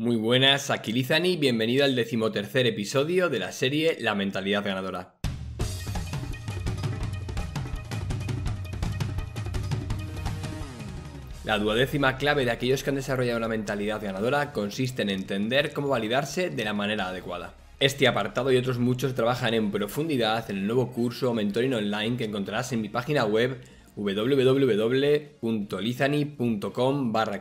Muy buenas, aquí Lizani, bienvenido al decimotercer episodio de la serie La mentalidad ganadora. La duodécima clave de aquellos que han desarrollado una mentalidad ganadora consiste en entender cómo validarse de la manera adecuada. Este apartado y otros muchos trabajan en profundidad en el nuevo curso mentoring online que encontrarás en mi página web www.lizani.com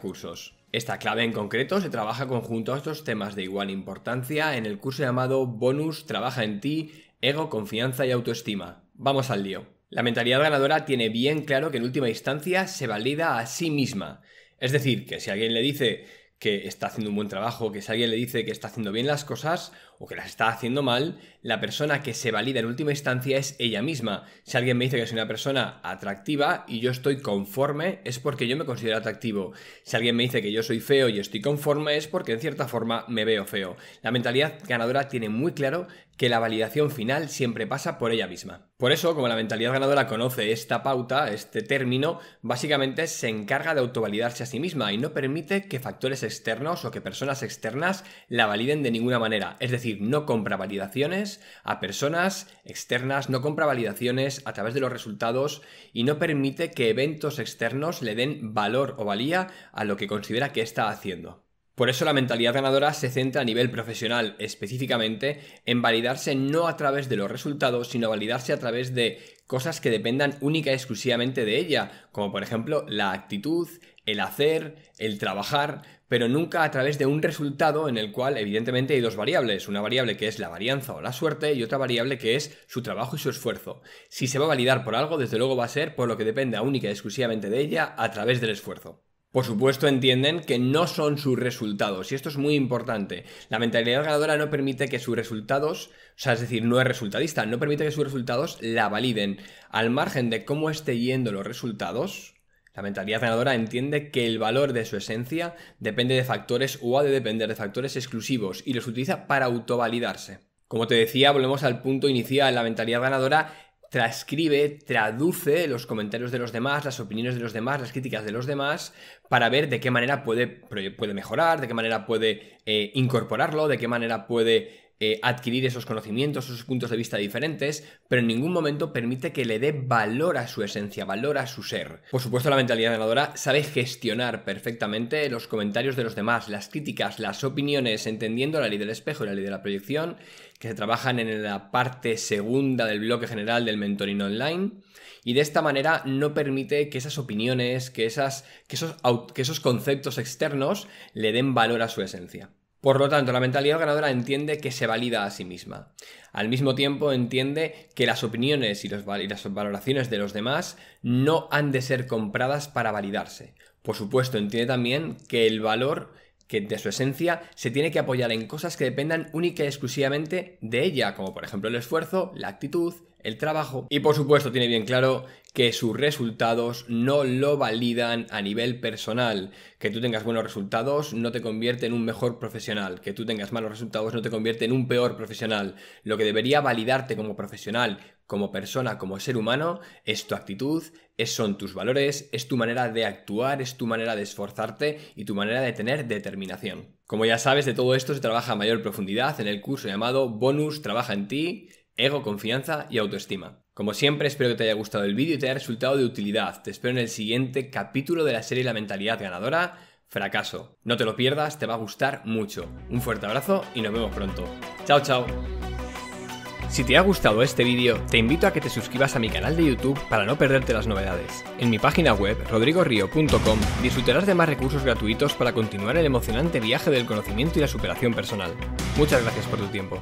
cursos. Esta clave en concreto se trabaja conjunto a estos temas de igual importancia en el curso llamado Bonus Trabaja en ti, Ego, Confianza y Autoestima. Vamos al lío. La mentalidad ganadora tiene bien claro que en última instancia se valida a sí misma. Es decir, que si alguien le dice que está haciendo un buen trabajo, que si alguien le dice que está haciendo bien las cosas, o que las está haciendo mal, la persona que se valida en última instancia es ella misma. Si alguien me dice que soy una persona atractiva y yo estoy conforme, es porque yo me considero atractivo. Si alguien me dice que yo soy feo y estoy conforme, es porque en cierta forma me veo feo. La mentalidad ganadora tiene muy claro que la validación final siempre pasa por ella misma. Por eso, como la mentalidad ganadora conoce esta pauta, este término, básicamente se encarga de autovalidarse a sí misma y no permite que factores externos o que personas externas la validen de ninguna manera. Es decir, no compra validaciones a personas externas, no compra validaciones a través de los resultados y no permite que eventos externos le den valor o valía a lo que considera que está haciendo. Por eso la mentalidad ganadora se centra a nivel profesional específicamente en validarse no a través de los resultados, sino validarse a través de cosas que dependan única y exclusivamente de ella, como por ejemplo la actitud, el hacer, el trabajar, pero nunca a través de un resultado en el cual evidentemente hay dos variables, una variable que es la varianza o la suerte y otra variable que es su trabajo y su esfuerzo. Si se va a validar por algo, desde luego va a ser por lo que dependa única y exclusivamente de ella a través del esfuerzo. Por supuesto entienden que no son sus resultados y esto es muy importante. La mentalidad ganadora no permite que sus resultados, o sea, es decir, no es resultadista, no permite que sus resultados la validen. Al margen de cómo esté yendo los resultados, la mentalidad ganadora entiende que el valor de su esencia depende de factores o ha de depender de factores exclusivos y los utiliza para autovalidarse. Como te decía, volvemos al punto inicial. La mentalidad ganadora transcribe, traduce los comentarios de los demás, las opiniones de los demás, las críticas de los demás, para ver de qué manera puede, puede mejorar, de qué manera puede eh, incorporarlo, de qué manera puede eh, adquirir esos conocimientos, esos puntos de vista diferentes, pero en ningún momento permite que le dé valor a su esencia, valor a su ser. Por supuesto, la mentalidad ganadora sabe gestionar perfectamente los comentarios de los demás, las críticas, las opiniones, entendiendo la ley del espejo y la ley de la proyección, que se trabajan en la parte segunda del bloque general del mentoring online y de esta manera no permite que esas opiniones, que, esas, que esos conceptos externos le den valor a su esencia. Por lo tanto, la mentalidad ganadora entiende que se valida a sí misma. Al mismo tiempo, entiende que las opiniones y, las valoraciones de los demás no han de ser compradas para validarse. Por supuesto, entiende también que el valor que de su esencia se tiene que apoyar en cosas que dependan única y exclusivamente de ella, como por ejemplo el esfuerzo, la actitud, el trabajo y por supuesto tiene bien claro que sus resultados no lo validan a nivel personal. Que tú tengas buenos resultados no te convierte en un mejor profesional. Que tú tengas malos resultados no te convierte en un peor profesional. Lo que debería validarte como profesional, como persona, como ser humano, es tu actitud, es, son tus valores, es tu manera de actuar, es tu manera de esforzarte y tu manera de tener determinación. Como ya sabes, de todo esto se trabaja a mayor profundidad en el curso llamado Bonus Trabaja en ti ego, confianza y autoestima. Como siempre, espero que te haya gustado el vídeo y te haya resultado de utilidad. Te espero en el siguiente capítulo de la serie La mentalidad ganadora, fracaso. No te lo pierdas, te va a gustar mucho. Un fuerte abrazo y nos vemos pronto. Chao, chao. Si te ha gustado este vídeo, te invito a que te suscribas a mi canal de YouTube para no perderte las novedades. En mi página web, rodrigorr.io.com disfrutarás de más recursos gratuitos para continuar el emocionante viaje del conocimiento y la superación personal. Muchas gracias por tu tiempo.